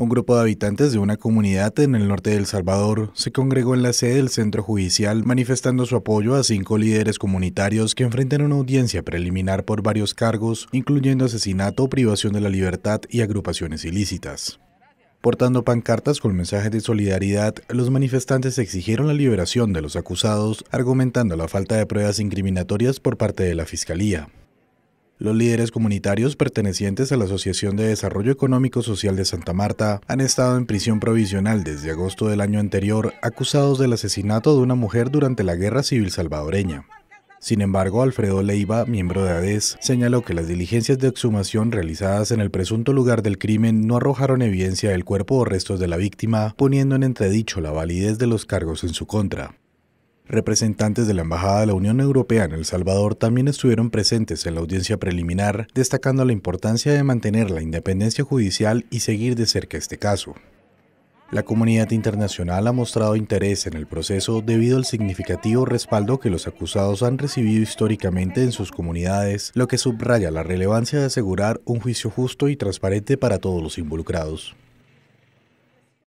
Un grupo de habitantes de una comunidad en el norte de El Salvador se congregó en la sede del centro judicial manifestando su apoyo a cinco líderes comunitarios que enfrentan una audiencia preliminar por varios cargos, incluyendo asesinato, privación de la libertad y agrupaciones ilícitas. Portando pancartas con mensajes de solidaridad, los manifestantes exigieron la liberación de los acusados, argumentando la falta de pruebas incriminatorias por parte de la Fiscalía. Los líderes comunitarios pertenecientes a la Asociación de Desarrollo Económico Social de Santa Marta han estado en prisión provisional desde agosto del año anterior acusados del asesinato de una mujer durante la Guerra Civil Salvadoreña. Sin embargo, Alfredo Leiva, miembro de ADES, señaló que las diligencias de exhumación realizadas en el presunto lugar del crimen no arrojaron evidencia del cuerpo o restos de la víctima, poniendo en entredicho la validez de los cargos en su contra. Representantes de la Embajada de la Unión Europea en El Salvador también estuvieron presentes en la audiencia preliminar, destacando la importancia de mantener la independencia judicial y seguir de cerca este caso. La comunidad internacional ha mostrado interés en el proceso debido al significativo respaldo que los acusados han recibido históricamente en sus comunidades, lo que subraya la relevancia de asegurar un juicio justo y transparente para todos los involucrados.